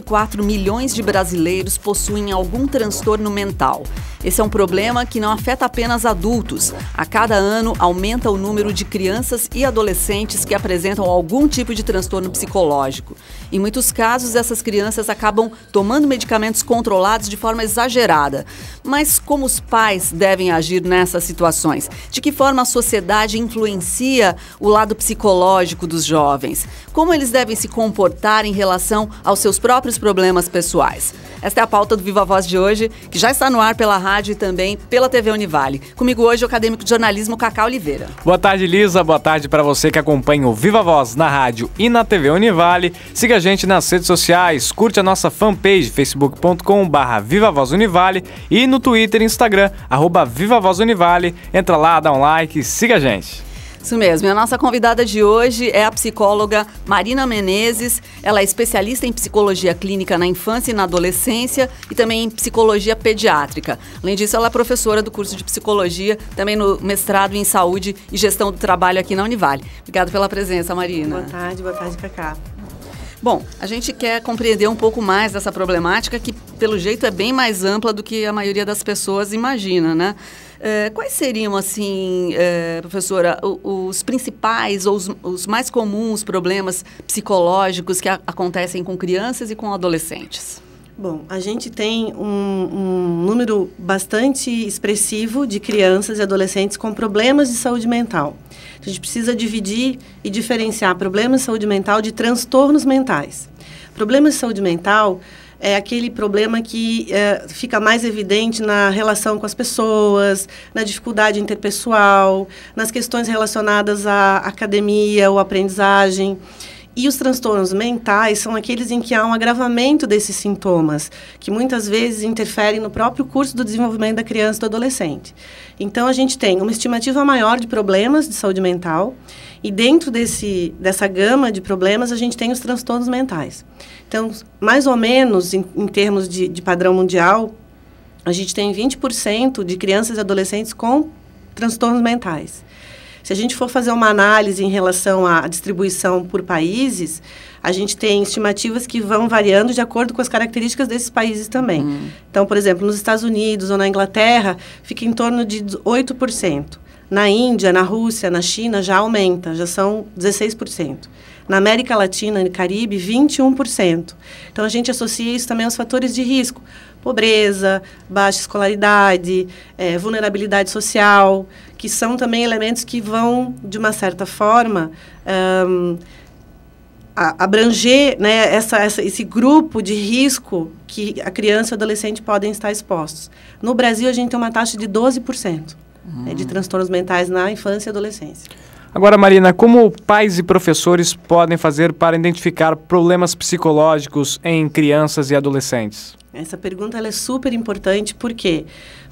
24 milhões de brasileiros possuem algum transtorno mental. Esse é um problema que não afeta apenas adultos. A cada ano aumenta o número de crianças e adolescentes que apresentam algum tipo de transtorno psicológico. Em muitos casos, essas crianças acabam tomando medicamentos controlados de forma exagerada. Mas como os pais devem agir nessas situações? De que forma a sociedade influencia o lado psicológico dos jovens? Como eles devem se comportar em relação aos seus próprios próprios problemas pessoais. Esta é a pauta do Viva Voz de hoje, que já está no ar pela rádio e também pela TV Univale. Comigo hoje o acadêmico de jornalismo Cacá Oliveira. Boa tarde, Lisa. Boa tarde para você que acompanha o Viva Voz na rádio e na TV Univale. Siga a gente nas redes sociais, curte a nossa fanpage facebook.com.br Viva Voz Univale e no Twitter e Instagram, arroba Viva Voz Univale. Entra lá, dá um like, siga a gente. Isso mesmo. E a nossa convidada de hoje é a psicóloga Marina Menezes. Ela é especialista em psicologia clínica na infância e na adolescência e também em psicologia pediátrica. Além disso, ela é professora do curso de psicologia, também no mestrado em saúde e gestão do trabalho aqui na Univale. Obrigada pela presença, Marina. Boa tarde, boa tarde, Cacá. Bom, a gente quer compreender um pouco mais dessa problemática que, pelo jeito, é bem mais ampla do que a maioria das pessoas imagina, né? Eh, quais seriam, assim, eh, professora, os, os principais ou os, os, mais comuns problemas psicológicos que a, acontecem com crianças e com adolescentes? Bom, a gente tem um, um, número bastante expressivo de crianças e adolescentes com problemas de saúde mental. A gente precisa dividir e diferenciar problemas de saúde mental de transtornos mentais. Problemas de saúde mental é aquele problema que é, fica mais evidente na relação com as pessoas, na dificuldade interpessoal, nas questões relacionadas à academia ou aprendizagem. E os transtornos mentais são aqueles em que há um agravamento desses sintomas, que muitas vezes interferem no próprio curso do desenvolvimento da criança e do adolescente. Então, a gente tem uma estimativa maior de problemas de saúde mental, e dentro desse, dessa gama de problemas, a gente tem os transtornos mentais. Então, mais ou menos, em, em termos de, de padrão mundial, a gente tem 20% de crianças e adolescentes com transtornos mentais. Se a gente for fazer uma análise em relação à distribuição por países, a gente tem estimativas que vão variando de acordo com as características desses países também. Hum. Então, por exemplo, nos Estados Unidos ou na Inglaterra, fica em torno de 8%. Na Índia, na Rússia, na China, já aumenta, já são 16%. Na América Latina e Caribe, 21%. Então, a gente associa isso também aos fatores de risco. Pobreza, baixa escolaridade, é, vulnerabilidade social, que são também elementos que vão, de uma certa forma, um, abranger né, essa, essa, esse grupo de risco que a criança e o adolescente podem estar expostos. No Brasil, a gente tem uma taxa de 12% hum. né, de hum. transtornos mentais na infância e adolescência. Agora, Marina, como pais e professores podem fazer para identificar problemas psicológicos em crianças e adolescentes? Essa pergunta é super importante, por quê?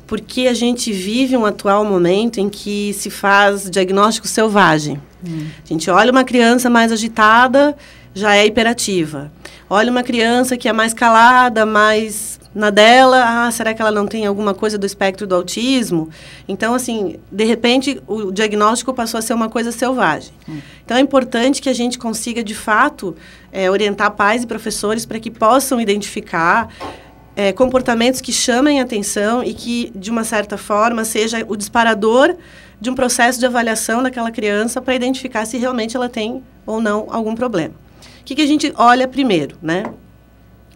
Porque a gente vive um atual momento em que se faz diagnóstico selvagem. Hum. A gente olha uma criança mais agitada, já é hiperativa. Olha uma criança que é mais calada, mais na dela, ah, será que ela não tem alguma coisa do espectro do autismo? Então, assim, de repente, o diagnóstico passou a ser uma coisa selvagem. Hum. Então, é importante que a gente consiga, de fato, é, orientar pais e professores para que possam identificar é, comportamentos que chamem atenção e que, de uma certa forma, seja o disparador de um processo de avaliação daquela criança para identificar se realmente ela tem ou não algum problema. O que, que a gente olha primeiro, né?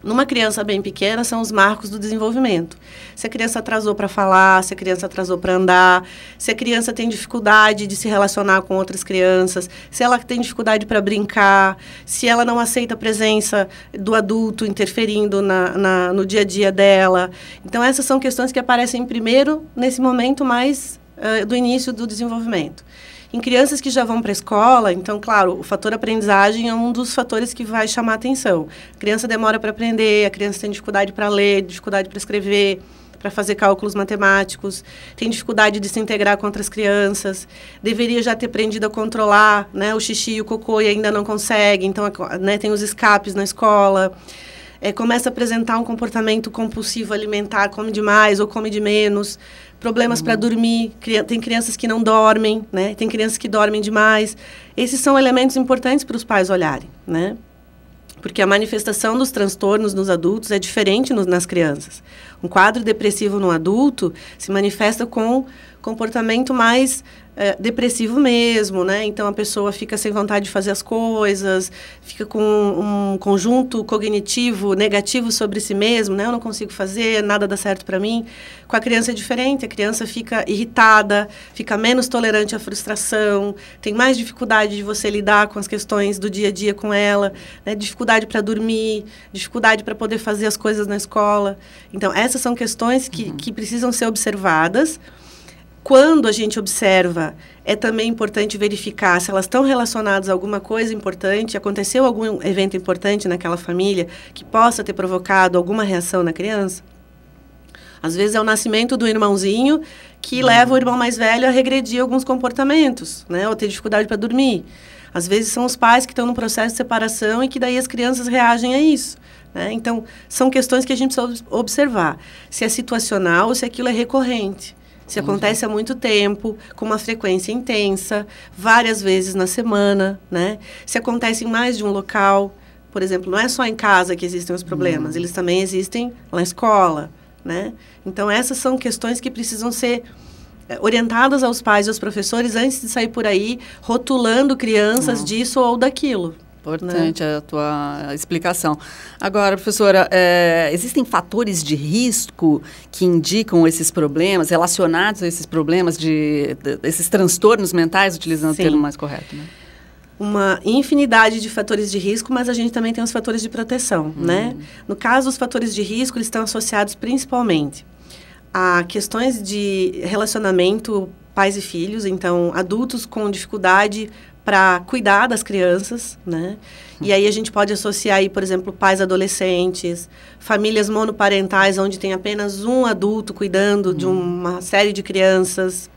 numa criança bem pequena, são os marcos do desenvolvimento. Se a criança atrasou para falar, se a criança atrasou para andar, se a criança tem dificuldade de se relacionar com outras crianças, se ela tem dificuldade para brincar, se ela não aceita a presença do adulto interferindo na, na, no dia a dia dela. Então, essas são questões que aparecem primeiro nesse momento mais uh, do início do desenvolvimento em crianças que já vão para a escola, então, claro, o fator aprendizagem é um dos fatores que vai chamar atenção. A criança demora para aprender, a criança tem dificuldade para ler, dificuldade para escrever, para fazer cálculos matemáticos, tem dificuldade de se integrar com outras crianças, deveria já ter aprendido a controlar né, o xixi e o cocô e ainda não consegue, então né, tem os escapes na escola. É, começa a apresentar um comportamento compulsivo alimentar, come demais ou come de menos, problemas para dormir, tem crianças que não dormem, né? Tem crianças que dormem demais. Esses são elementos importantes para os pais olharem, né? porque a manifestação dos transtornos nos adultos é diferente nos, nas crianças. Um quadro depressivo no adulto se manifesta com comportamento mais é, depressivo mesmo, né? Então a pessoa fica sem vontade de fazer as coisas, fica com um conjunto cognitivo negativo sobre si mesmo, né? Eu não consigo fazer, nada dá certo para mim. Com a criança é diferente, a criança fica irritada, fica menos tolerante à frustração, tem mais dificuldade de você lidar com as questões do dia a dia com ela, né? dificuldade para dormir, dificuldade para poder fazer as coisas na escola. Então essas são questões que, uhum. que precisam ser observadas quando a gente observa, é também importante verificar se elas estão relacionadas a alguma coisa importante, aconteceu algum evento importante naquela família que possa ter provocado alguma reação na criança. Às vezes é o nascimento do irmãozinho que uhum. leva o irmão mais velho a regredir alguns comportamentos, né? Ou ter dificuldade para dormir. Às vezes são os pais que estão no processo de separação e que daí as crianças reagem a isso. Né? Então, são questões que a gente precisa observar. Se é situacional ou se aquilo é recorrente. Se uhum. acontece há muito tempo, com uma frequência intensa, várias vezes na semana, né? Se acontece em mais de um local, por exemplo, não é só em casa que existem os problemas, hum. eles também existem na escola, né? Então essas são questões que precisam ser eh, orientadas aos pais e aos professores antes de sair por aí rotulando crianças disso ou daquilo. Importante né? a tua explicação. Agora, professora, é, existem fatores de risco que indicam esses problemas, relacionados a esses problemas, de, de esses transtornos mentais, utilizando Sim. o termo mais correto, né? uma infinidade de fatores de risco, mas a gente também tem os fatores de proteção, hum. né? No caso, os fatores de risco eles estão associados principalmente a questões de relacionamento pais e filhos, então adultos com dificuldade para cuidar das crianças, né? E aí a gente pode associar aí, por exemplo, pais adolescentes, famílias monoparentais onde tem apenas um adulto cuidando hum. de uma série de crianças,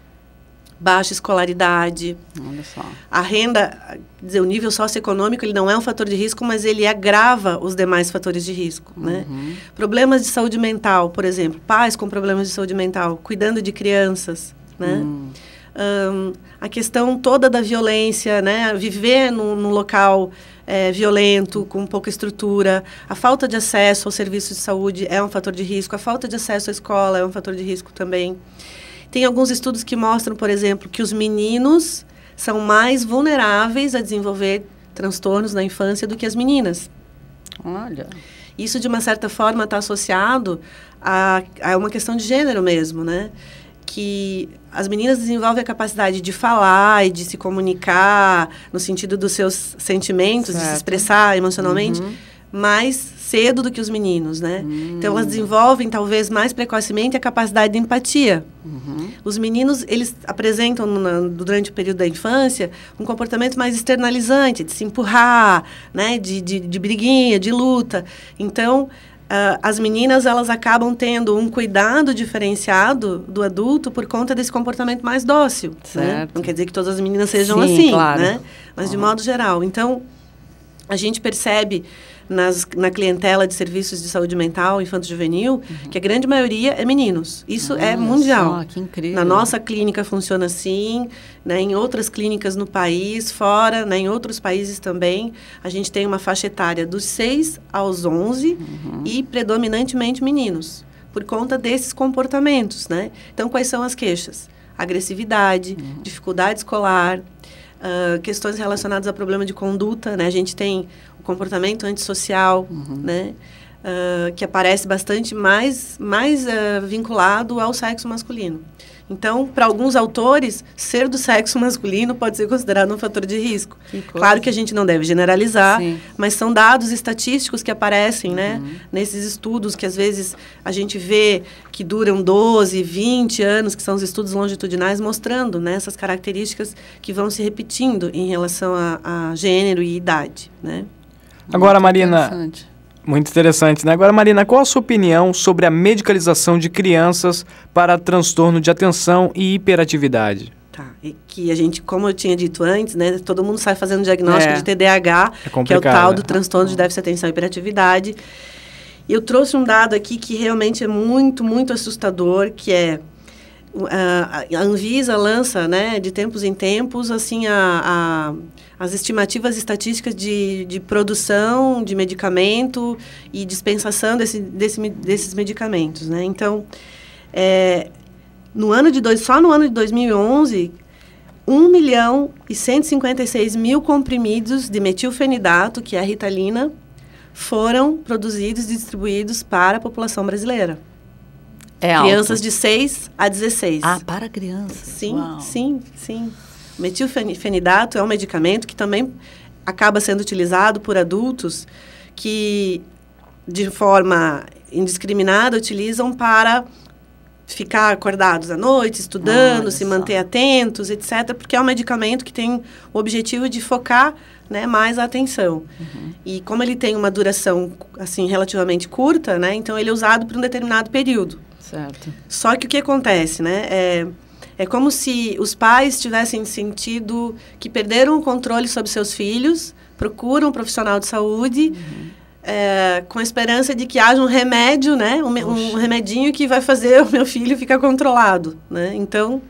baixa escolaridade. Olha só. A renda, dizer, o nível socioeconômico, ele não é um fator de risco, mas ele agrava os demais fatores de risco, né? uhum. né? Problemas de saúde mental, por exemplo, pais com problemas de saúde mental, cuidando de crianças, né? Hum um, a questão toda da violência, né? Viver num, num local é, violento, com pouca estrutura, a falta de acesso ao serviço de saúde é um fator de risco, a falta de acesso à escola é um fator de risco também. Tem alguns estudos que mostram, por exemplo, que os meninos são mais vulneráveis a desenvolver transtornos na infância do que as meninas. Olha. Isso, de uma certa forma, está associado a, a uma questão de gênero mesmo, né? que as meninas desenvolvem a capacidade de falar e de se comunicar no sentido dos seus sentimentos, certo. de se expressar emocionalmente. Uhum mais cedo do que os meninos, né? Hum. Então elas desenvolvem talvez mais precocemente a capacidade de empatia. Uhum. Os meninos eles apresentam na, durante o período da infância um comportamento mais externalizante, de se empurrar, né? De, de, de briguinha, de luta. Então Uh, as meninas elas acabam tendo um cuidado diferenciado do adulto por conta desse comportamento mais dócil. Né? Não quer dizer que todas as meninas sejam Sim, assim, claro. né? Mas uhum. de modo geral. Então, a gente percebe nas, na clientela de serviços de saúde mental infanto-juvenil, uhum. que a grande maioria é meninos. Isso é mundial. Só, que incrível. Na nossa clínica funciona assim, né, em outras clínicas no país, fora, né, em outros países também, a gente tem uma faixa etária dos 6 aos 11 uhum. e predominantemente meninos, por conta desses comportamentos. Né? Então, quais são as queixas? Agressividade, uhum. dificuldade escolar, Uh, questões relacionadas a problema de conduta, né? A gente tem comportamento antissocial, uhum. né? Uh, que aparece bastante mais, mais uh, vinculado ao sexo masculino. Então, para alguns autores, ser do sexo masculino pode ser considerado um fator de risco. Que claro que a gente não deve generalizar, Sim. mas são dados estatísticos que aparecem, né? uhum. né? Nesses estudos que às vezes a gente vê que duram 12, 20 anos, que são os estudos longitudinais, mostrando né, essas características que vão se repetindo em relação a, a gênero e idade, né? Agora, muito Marina. Interessante. Muito interessante, né? Agora, Marina, qual a sua opinião sobre a medicalização de crianças para transtorno de atenção e hiperatividade? Tá. E que a gente, como eu tinha dito antes, né, todo mundo sai fazendo diagnóstico é. de TDAH, é que é o tal do né? transtorno de déficit de atenção e hiperatividade. E eu trouxe um dado aqui que realmente é muito, muito assustador, que é a Anvisa lança, né, de tempos em tempos, assim, a, a, as estimativas estatísticas de, de produção de medicamento e dispensação desse, desse, desses medicamentos, né? Então, é, no ano de dois, só no ano de 2011, 1 milhão e 156 mil comprimidos de metilfenidato, que é a ritalina, foram produzidos e distribuídos para a população brasileira. É crianças alto. de 6 a 16. Ah, para crianças. Sim, sim, sim. O metilfenidato é um medicamento que também acaba sendo utilizado por adultos que, de forma indiscriminada, utilizam para ficar acordados à noite, estudando, se manter atentos, etc., porque é um medicamento que tem o objetivo de focar né, mais a atenção. Uhum. E como ele tem uma duração assim relativamente curta, né, então ele é usado por um determinado período. Certo. Só que o que acontece, né? É, é como se os pais tivessem sentido que perderam o controle sobre seus filhos, procuram um profissional de saúde. Uhum. É, com a esperança de que haja um remédio, né? Um, um, remedinho que vai fazer o meu filho ficar controlado, né? Então,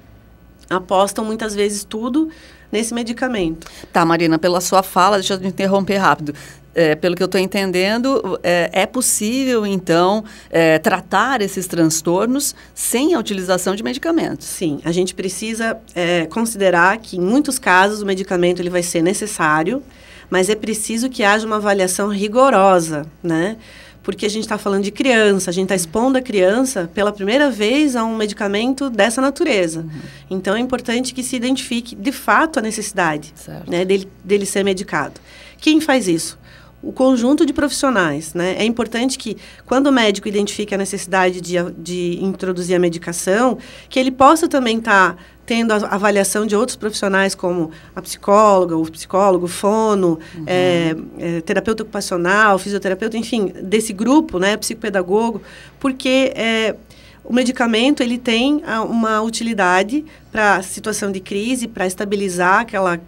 apostam muitas vezes tudo nesse medicamento. Tá, Marina, pela sua fala, deixa eu interromper rápido é, pelo que eu estou entendendo, é, é, possível, então, é, tratar esses transtornos sem a utilização de medicamentos. Sim, a gente precisa é, considerar que, em muitos casos, o medicamento ele vai ser necessário, mas é preciso que haja uma avaliação rigorosa, né? porque a gente está falando de criança, a gente está expondo a criança pela primeira vez a um medicamento dessa natureza. Uhum. Então é importante que se identifique de fato a necessidade né, dele, dele ser medicado. Quem faz isso? o conjunto de profissionais. Né? É importante que, quando o médico identifique a necessidade de, de introduzir a medicação, que ele possa também estar tá tendo a avaliação de outros profissionais, como a psicóloga, o psicólogo, o fono, uhum. é, é, terapeuta ocupacional, fisioterapeuta, enfim, desse grupo, né, psicopedagogo, porque é, o medicamento ele tem uma utilidade para situação de crise, para estabilizar aquela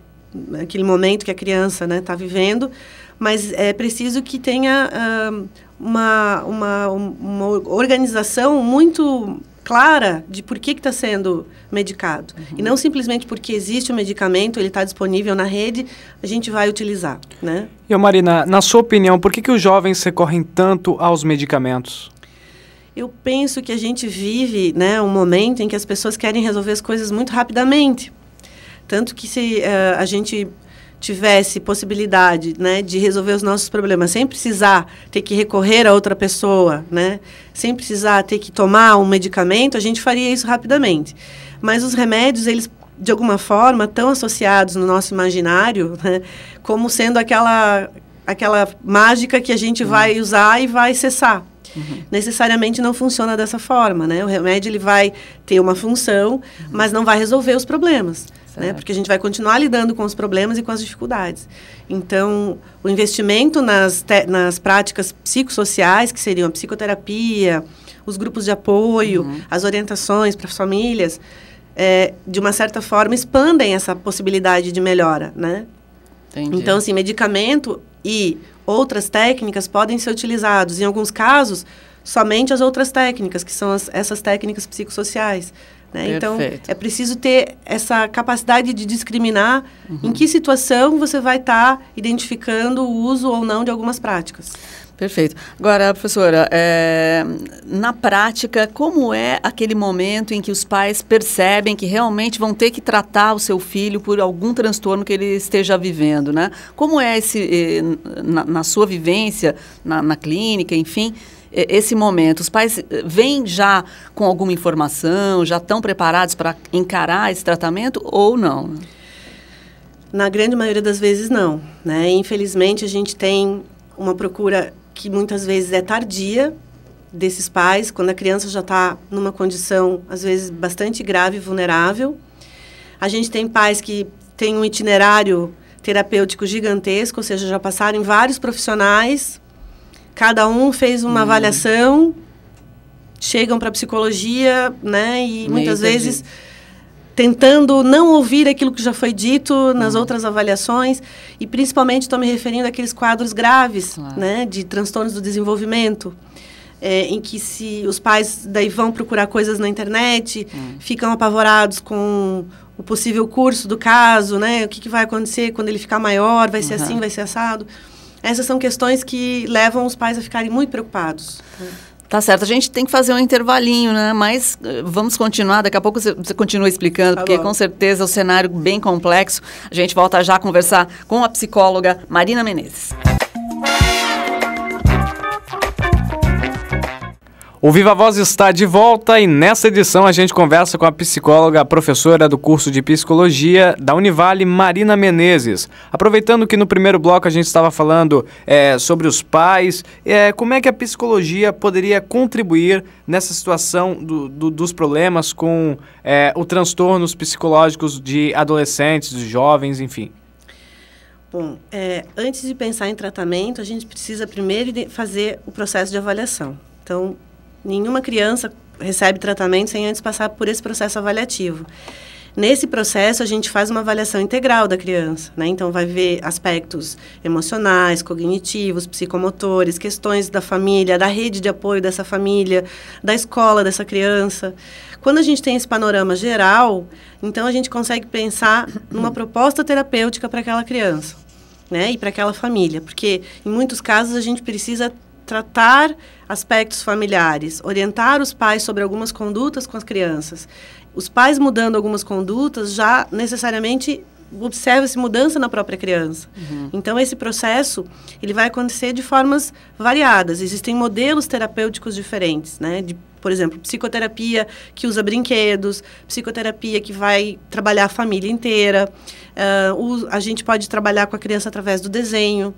aquele momento que a criança está né, tá vivendo, mas é preciso que tenha uh, uma, uma, uma organização muito clara de por que está sendo medicado. Uhum. E não simplesmente porque existe o medicamento, ele está disponível na rede, a gente vai utilizar, né? E, Marina, na sua opinião, por que, que os jovens recorrem tanto aos medicamentos? Eu penso que a gente vive né, um momento em que as pessoas querem resolver as coisas muito rapidamente. Tanto que se uh, a gente tivesse possibilidade né, de resolver os nossos problemas sem precisar ter que recorrer a outra pessoa, né, sem precisar ter que tomar um medicamento, a gente faria isso rapidamente. Mas os remédios, eles de alguma forma estão associados no nosso imaginário né, como sendo aquela, aquela mágica que a gente uhum. vai usar e vai cessar. Uhum. necessariamente não funciona dessa forma, né? O remédio ele vai ter uma função, uhum. mas não vai resolver os problemas. Né? Porque a gente vai continuar lidando com os problemas e com as dificuldades. Então, o investimento nas, nas práticas psicossociais, que seriam a psicoterapia, os grupos de apoio, uhum. as orientações para as famílias, é, de uma certa forma, expandem essa possibilidade de melhora, né? Entendi. Então, assim, medicamento e outras técnicas podem ser utilizados. Em alguns casos, somente as outras técnicas, que são as, essas técnicas psicossociais. Né? Então, é preciso ter essa capacidade de discriminar uhum. em que situação você vai estar tá identificando o uso ou não de algumas práticas. Perfeito. Agora, professora, é, na prática, como é aquele momento em que os pais percebem que realmente vão ter que tratar o seu filho por algum transtorno que ele esteja vivendo, né? Como é esse, eh, na, na sua vivência, na, na clínica, enfim, esse momento? Os pais eh, vêm já com alguma informação, já estão preparados para encarar esse tratamento ou não? Na grande maioria das vezes, não. Né? Infelizmente, a gente tem uma procura que muitas vezes é tardia desses pais, quando a criança já está numa condição, às vezes, bastante grave e vulnerável. A gente tem pais que têm um itinerário terapêutico gigantesco, ou seja, já passaram em vários profissionais Cada um fez uma hum. avaliação, chegam para psicologia, né? E Meio muitas vezes tentando não ouvir aquilo que já foi dito nas hum. outras avaliações e principalmente estou me referindo àqueles quadros graves, claro. né, de transtornos do desenvolvimento, é, em que se os pais daí vão procurar coisas na internet, hum. ficam apavorados com o possível curso do caso, né, o que, que vai acontecer quando ele ficar maior, vai ser assim, vai ser assado. Essas são questões que levam os pais a ficarem muito preocupados. Tá certo, a gente tem que fazer um intervalinho, né? Mas eh, vamos continuar, daqui a pouco você, continua explicando, tá porque bom. com certeza é um cenário bem complexo. A gente volta já a conversar com a psicóloga Marina Menezes. O Viva Voz está de volta e nessa edição a gente conversa com a psicóloga, professora do curso de psicologia da Univale, Marina Menezes. Aproveitando que no primeiro bloco a gente estava falando é, sobre os pais, é, como é que a psicologia poderia contribuir nessa situação do, do, dos problemas com é, o transtornos psicológicos de adolescentes, de jovens, enfim? Bom, é, antes de pensar em tratamento, a gente precisa primeiro fazer o processo de avaliação. Então, Nenhuma criança recebe tratamento sem antes passar por esse processo avaliativo. Nesse processo, a gente faz uma avaliação integral da criança, né? Então, vai ver aspectos emocionais, cognitivos, psicomotores, questões da família, da rede de apoio dessa família, da escola dessa criança. Quando a gente tem esse panorama geral, então a gente consegue pensar numa proposta terapêutica para aquela criança. Né, e para aquela família, porque em muitos casos a gente precisa tratar aspectos familiares, orientar os pais sobre algumas condutas com as crianças. Os pais mudando algumas condutas já necessariamente observa-se mudança na própria criança. Uhum. Então esse processo ele vai acontecer de formas variadas. Existem modelos terapêuticos diferentes, né? De, por exemplo, psicoterapia que usa brinquedos, psicoterapia que vai trabalhar a família inteira. Uh, o, a gente pode trabalhar com a criança através do desenho,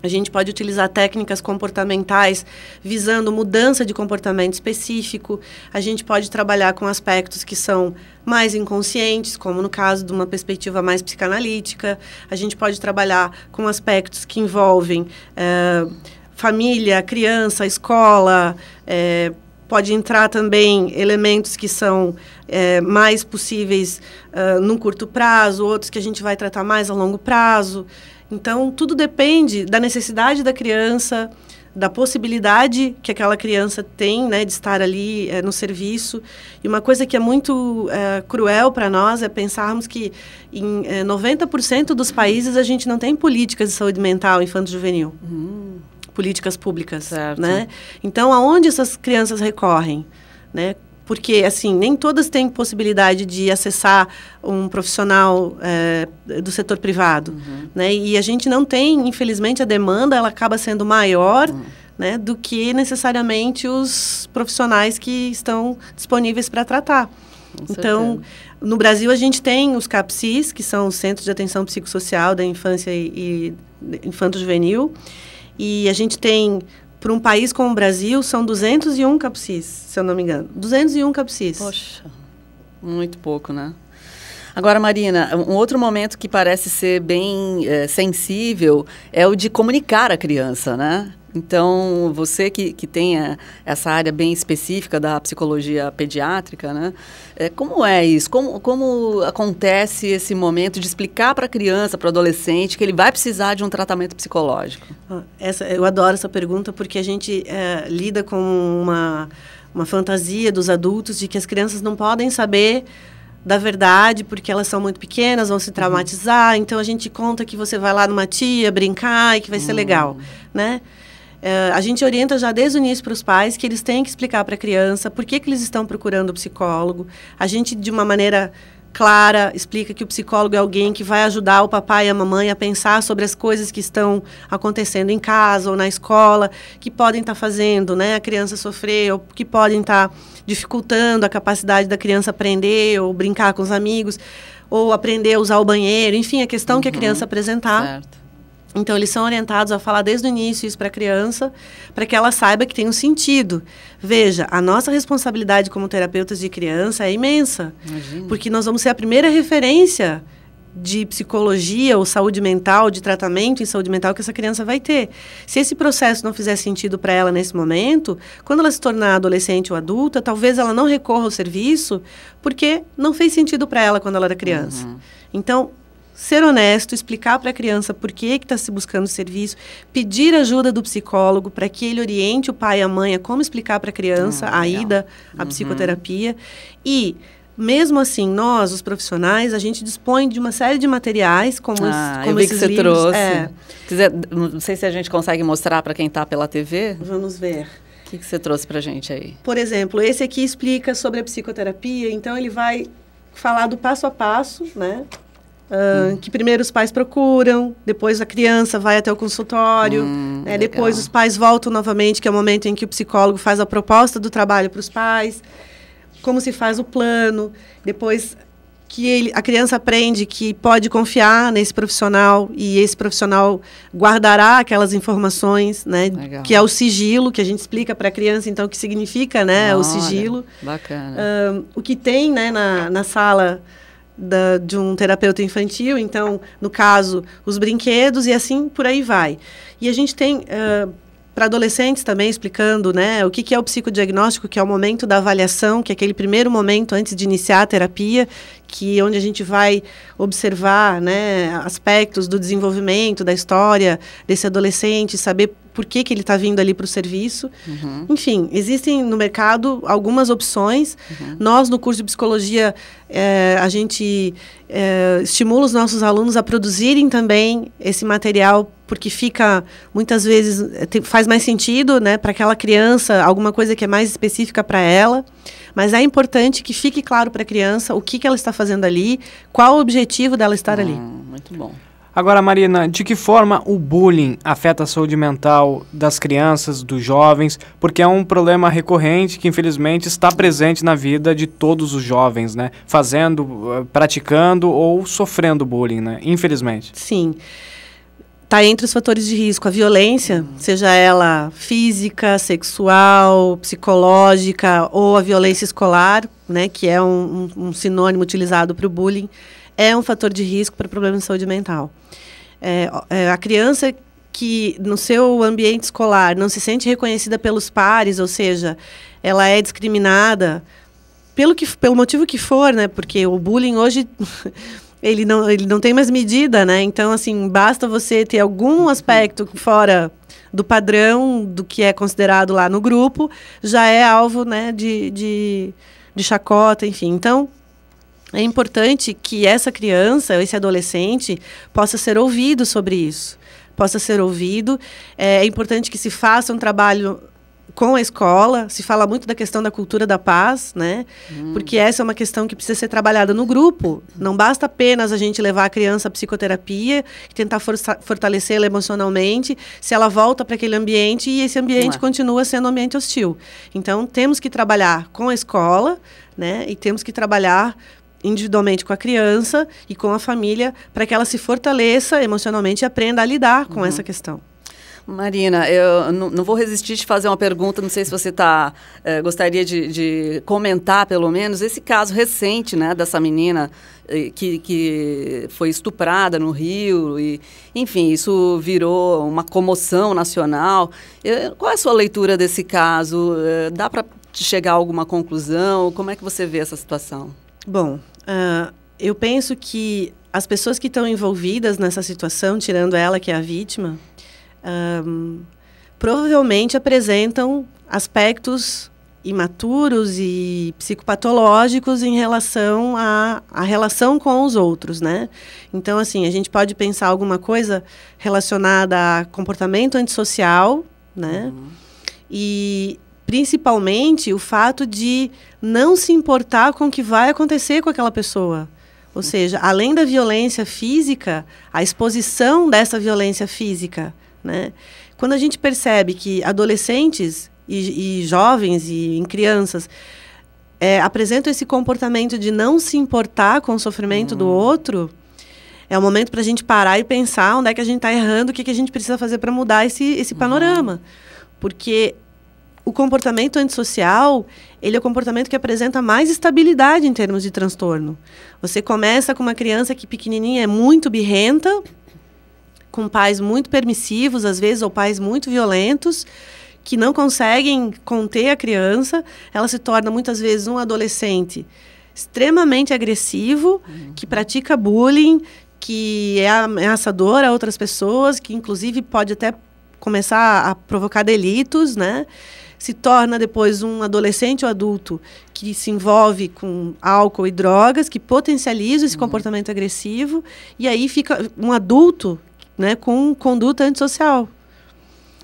a gente pode utilizar técnicas comportamentais visando mudança de comportamento específico. A gente pode trabalhar com aspectos que são mais inconscientes, como no caso de uma perspectiva mais psicanalítica. A gente pode trabalhar com aspectos que envolvem é, família, criança, escola. É, pode entrar também elementos que são é, mais possíveis ah, no curto prazo, outros que a gente vai tratar mais a longo prazo. Então, tudo depende da necessidade da criança, da possibilidade que aquela criança tem né, de estar ali é, no serviço. E uma coisa que é muito é, cruel para nós é pensarmos que em é, eh, 90% dos países a gente não tem políticas de saúde mental infanto-juvenil. Hum. Políticas públicas, certo. né? Então, aonde essas crianças recorrem, né? porque assim nem todas têm possibilidade de acessar um profissional é, do setor privado, uhum. né? E a gente não tem, infelizmente, a demanda ela acaba sendo maior. Uhum. Né, do que necessariamente os profissionais que estão disponíveis para tratar. Com então, certeza. no Brasil a gente tem os CAPSIS, que são os Centros de Atenção Psicossocial da Infância e, e Infanto Juvenil, e a gente tem para um país como o Brasil, são 201 capsis, se eu não me engano. 201 capsis. Poxa, muito pouco, né? Agora, Marina, um outro momento que parece ser bem é, sensível é o de comunicar a criança, né? Então, você que, que tenha eh, essa área bem específica da psicologia pediátrica, né? É, como é isso? Como, como acontece esse momento de explicar para a criança, para o adolescente, que ele vai precisar de um tratamento psicológico? Ah, essa, eu adoro essa pergunta porque a gente é, lida com uma, uma fantasia dos adultos de que as crianças não podem saber da verdade, porque elas são muito pequenas, vão se uhum. traumatizar. Então a gente conta que você vai lá numa tia brincar e que vai ser hum. legal, né? Eh, a gente orienta já desde o início para os pais que eles têm que explicar para a criança por que, que eles estão procurando o psicólogo. A gente, de uma maneira clara, explica que o psicólogo é alguém que vai ajudar o papai e a mamãe a pensar sobre as coisas que estão acontecendo em casa ou na escola, que podem estar tá fazendo né, a criança sofrer, ou que podem estar tá dificultando a capacidade da criança aprender ou brincar com os amigos, ou aprender a usar o banheiro, enfim, a questão uhum, que a uhum. criança apresentar. Certo então, eles são orientados a falar desde o início isso para a criança, para que ela saiba que tem um sentido. Veja, a nossa responsabilidade como terapeutas de criança é imensa, Imagina. porque nós vamos ser a primeira referência de psicologia ou saúde mental, de tratamento em saúde mental que essa criança vai ter. Se esse processo não fizer sentido para ela nesse momento, quando ela se tornar adolescente ou adulta, talvez ela não recorra ao serviço porque não fez sentido para ela quando ela era criança. Uhum. Então, ser honesto, explicar para a criança por que está se buscando serviço, pedir ajuda do psicólogo para que ele oriente o pai e a mãe a como explicar para ah, a criança a ida à uhum. psicoterapia. E, mesmo assim, nós, os profissionais, a gente dispõe de uma série de materiais, como, ah, os, como eu vi que você livros. trouxe. É. Quiser, não sei se a gente consegue mostrar para quem está pela TV. Vamos ver. O que, que você trouxe para gente aí? Por exemplo, esse aqui explica sobre a psicoterapia, então ele vai falar do passo a passo, né? hum. que primeiro os pais procuram, depois a criança vai até o consultório, hum, né? depois os pais voltam novamente, que é o momento em que o psicólogo faz a proposta do trabalho para os pais, como se faz o plano, depois que ele, a criança aprende que pode confiar nesse profissional e esse profissional guardará aquelas informações, né? Legal. Que é o sigilo que a gente explica para a criança, então o que significa, né? Olha, o sigilo. Bacana. o que tem, né, na, na sala da, de um terapeuta infantil, então, no caso, os brinquedos e assim por aí vai. E a gente tem. Uh, eh, para adolescentes também explicando, né, o que, que é o psicodiagnóstico, que é o momento da avaliação, que é aquele primeiro momento antes de iniciar a terapia, que é onde a gente vai observar, né, aspectos do desenvolvimento da história desse adolescente, saber por que, que ele está vindo ali para o serviço. Uhum. Enfim, existem no mercado algumas opções. Uhum. Nós, no curso de psicologia, é, a gente é, estimula os nossos alunos a produzirem também esse material, porque fica, muitas vezes, eh, te, faz mais sentido né, para aquela criança, alguma coisa que é mais específica para ela. Mas é importante que fique claro para a criança o que, que ela está fazendo ali, qual o objetivo dela estar hum, ali. Muito bom. Agora, Marina, de que forma o bullying afeta a saúde mental das crianças, dos jovens? Porque é um problema recorrente que, infelizmente, está presente na vida de todos os jovens, né? Fazendo, eh, praticando ou sofrendo bullying, né? Infelizmente. Sim. Está entre os fatores de risco. A violência, hum. seja ela física, sexual, psicológica ou a violência escolar, né? Que é um, um, um sinônimo utilizado para o bullying é um fator de risco para problemas de saúde mental. É, é, a criança que no seu ambiente escolar não se sente reconhecida pelos pares, ou seja, ela é discriminada pelo, que, pelo motivo que for, né? Porque o bullying hoje ele não, ele não tem mais medida, né? Então, assim, basta você ter algum uhum. aspecto fora do padrão do que é considerado lá no grupo, já é alvo né, de, de, de chacota, enfim. Então, é importante que essa criança, esse adolescente, possa ser ouvido sobre isso, possa ser ouvido. É, é, importante que se faça um trabalho com a escola, se fala muito da questão da cultura da paz, né? Hum. Porque essa é uma questão que precisa ser trabalhada no grupo. Não basta apenas a gente levar a criança à psicoterapia e tentar fortalecê-la emocionalmente, se ela volta para aquele ambiente e esse ambiente continua sendo um ambiente hostil. Então, temos que trabalhar com a escola, né? E temos que trabalhar individualmente com a criança e com a família, para que ela se fortaleça emocionalmente e aprenda a lidar com uhum. essa questão. Marina, eu não vou resistir de fazer uma pergunta, não sei se você tá, eh, gostaria de, de, comentar, pelo menos, esse caso recente né, dessa menina eh, que, que foi estuprada no Rio. E, enfim, isso virou uma comoção nacional. Eu, eh, qual é a sua leitura desse caso? dá para chegar a alguma conclusão? Como é que você vê essa situação? Bom, Uh, eu penso que as pessoas que estão envolvidas nessa situação, tirando ela que é a vítima, um, provavelmente apresentam aspectos imaturos e psicopatológicos em relação à, relação com os outros, né? Então, assim, a gente pode pensar alguma coisa relacionada a comportamento antissocial, né? Uhum. E principalmente o fato de não se importar com o que vai acontecer com aquela pessoa. Ou seja, além da violência física, a exposição dessa violência física. Né? Quando a gente percebe que adolescentes e, e jovens e em crianças é, apresentam esse comportamento de não se importar com o sofrimento do hum. outro, é o momento para a gente parar e pensar onde é que a gente está errando, o que, que a gente precisa fazer para mudar esse, esse uhum. panorama. Porque o comportamento antissocial, ele é o comportamento que apresenta mais estabilidade em termos de transtorno. Você começa com uma criança que pequenininha é muito birrenta, com pais muito permissivos, às vezes, ou pais muito violentos, que não conseguem conter a criança, ela se torna muitas vezes um adolescente extremamente agressivo, uhum. que pratica bullying, que é ameaçador a outras pessoas, que inclusive pode até começar a provocar delitos, né? se torna depois um adolescente ou adulto que se envolve com álcool e drogas, que potencializa esse uhum. comportamento agressivo, e aí fica um adulto né, com conduta antissocial.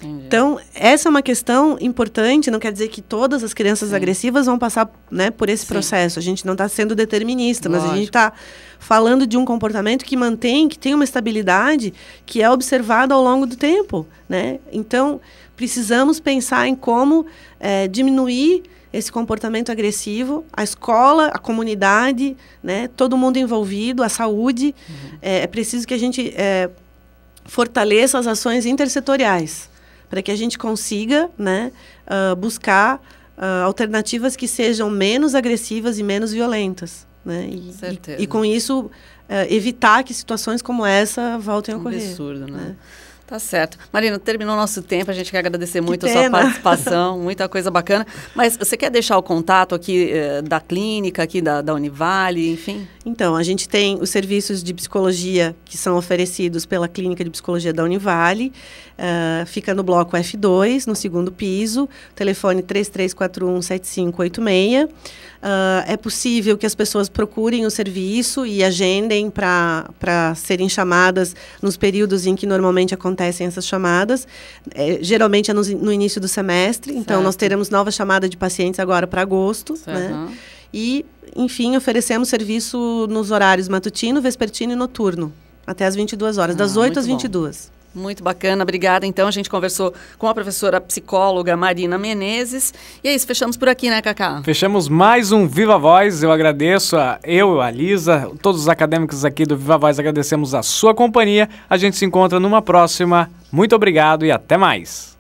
Entendi. Então, essa é uma questão importante, não quer dizer que todas as crianças Sim. agressivas vão passar né, por esse Sim. processo. A gente não está sendo determinista, Lógico. mas a gente está falando de um comportamento que mantém, que tem uma estabilidade, que é observado ao longo do tempo. Né? Então, precisamos pensar em como é, diminuir esse comportamento agressivo, a escola, a comunidade, né, todo mundo envolvido, a saúde. Uhum. É, é, preciso que a gente é, fortaleça as ações intersetoriais para que a gente consiga né, uh, buscar uh, alternativas que sejam menos agressivas e menos violentas. Né? E, e, e, com isso uh, evitar que situações como essa voltem a um ocorrer. Absurdo, né? né? Tá certo. Marina, terminou nosso tempo, a gente quer agradecer muito que a sua participação, muita coisa bacana. Mas você quer deixar o contato aqui eh, da clínica, aqui da, da Univale, enfim? Então, a gente tem os serviços de psicologia que são oferecidos pela Clínica de Psicologia da Univale. Uh, fica no bloco F2, no segundo piso, telefone 7586. Uh, é possível que as pessoas procurem o serviço e agendem para serem chamadas nos períodos em que normalmente acontecem essas chamadas. É, geralmente é no, no, início do semestre, certo. então nós teremos nova chamada de pacientes agora para agosto. Né? E, enfim, oferecemos serviço nos horários matutino, vespertino e noturno, até as 22 horas, ah, das 8 às 22. Bom. Muito bacana, obrigada. Então, a gente conversou com a professora psicóloga Marina Menezes. E é isso, fechamos por aqui, né, Cacá? Fechamos mais um Viva Voz. Eu agradeço a eu, a Lisa, todos os acadêmicos aqui do Viva Voz, agradecemos a sua companhia. A gente se encontra numa próxima. Muito obrigado e até mais.